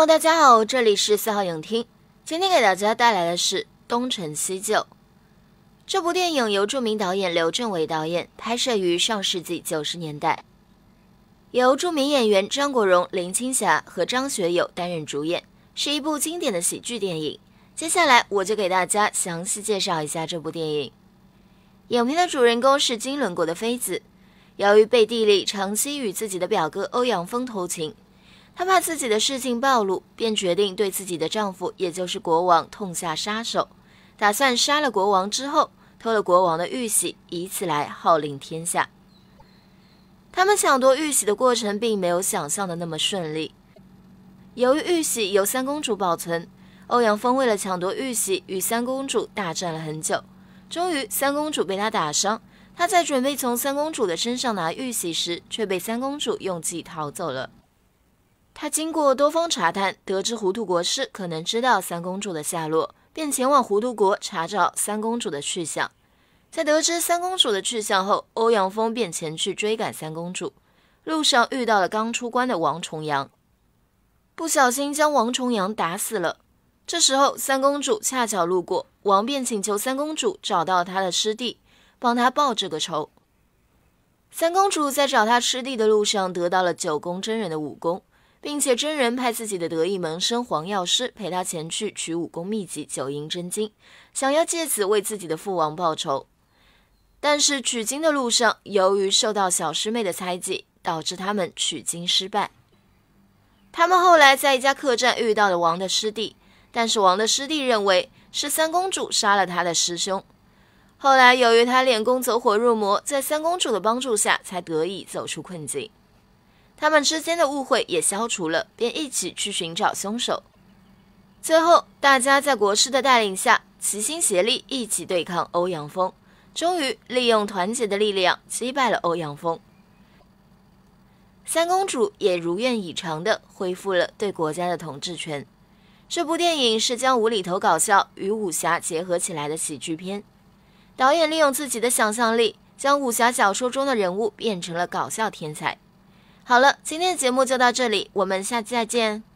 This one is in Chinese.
Hello，大家好，这里是四号影厅。今天给大家带来的是《东成西就》这部电影，由著名导演刘镇伟导演拍摄于上世纪九十年代，由著名演员张国荣、林青霞和张学友担任主演，是一部经典的喜剧电影。接下来我就给大家详细介绍一下这部电影。影片的主人公是金轮国的妃子，由于背地里长期与自己的表哥欧阳锋偷情。她怕自己的事情暴露，便决定对自己的丈夫，也就是国王，痛下杀手，打算杀了国王之后，偷了国王的玉玺，以此来号令天下。他们抢夺玉玺的过程并没有想象的那么顺利。由于玉玺由三公主保存，欧阳锋为了抢夺玉玺，与三公主大战了很久，终于三公主被他打伤。他在准备从三公主的身上拿玉玺时，却被三公主用计逃走了。他经过多方查探，得知糊涂国师可能知道三公主的下落，便前往糊涂国查找三公主的去向。在得知三公主的去向后，欧阳锋便前去追赶三公主。路上遇到了刚出关的王重阳，不小心将王重阳打死了。这时候，三公主恰巧路过，王便请求三公主找到他的师弟，帮他报这个仇。三公主在找他师弟的路上，得到了九宫真人的武功。并且真人派自己的得意门生黄药师陪他前去取武功秘籍《九阴真经》，想要借此为自己的父王报仇。但是取经的路上，由于受到小师妹的猜忌，导致他们取经失败。他们后来在一家客栈遇到了王的师弟，但是王的师弟认为是三公主杀了他的师兄。后来由于他练功走火入魔，在三公主的帮助下才得以走出困境。他们之间的误会也消除了，便一起去寻找凶手。最后，大家在国师的带领下齐心协力，一起对抗欧阳锋，终于利用团结的力量击败了欧阳锋。三公主也如愿以偿地恢复了对国家的统治权。这部电影是将无厘头搞笑与武侠结合起来的喜剧片，导演利用自己的想象力，将武侠小说中的人物变成了搞笑天才。好了，今天的节目就到这里，我们下期再见。